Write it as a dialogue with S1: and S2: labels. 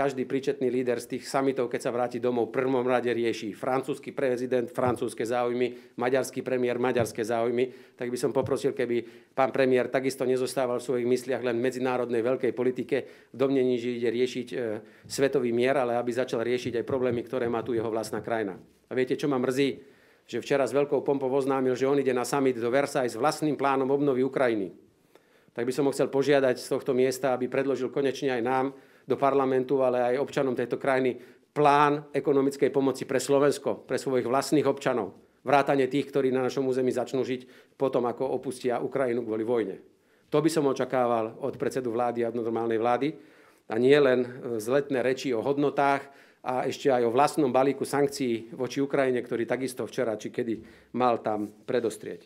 S1: každý príčetný líder z tých samitov, keď sa vráti domov, v prvom rade rieši francúzsky prezident, francúzske záujmy, maďarský premiér, maďarské záujmy, tak by som poprosil, keby pán premiér takisto nezostával v svojich mysliach len medzinárodnej veľkej politike, v domnení, že ide riešiť e, svetový mier, ale aby začal riešiť aj problémy, ktoré má tu jeho vlastná krajina. A viete, čo ma mrzí? Že včera s veľkou pompou oznámil, že on ide na summit do Versailles s vlastným plánom obnovy Ukrajiny. Tak by som ho chcel požiadať z tohto miesta, aby predložil konečne aj nám do parlamentu, ale aj občanom tejto krajiny plán ekonomickej pomoci pre Slovensko, pre svojich vlastných občanov. Vrátanie tých, ktorí na našom území začnú žiť potom, ako opustia Ukrajinu kvôli vojne. To by som očakával od predsedu vlády a od normálnej vlády. A nie len e, zletné reči o hodnotách a ešte aj o vlastnom balíku sankcií voči Ukrajine, ktorý takisto včera či kedy mal tam predostrieť.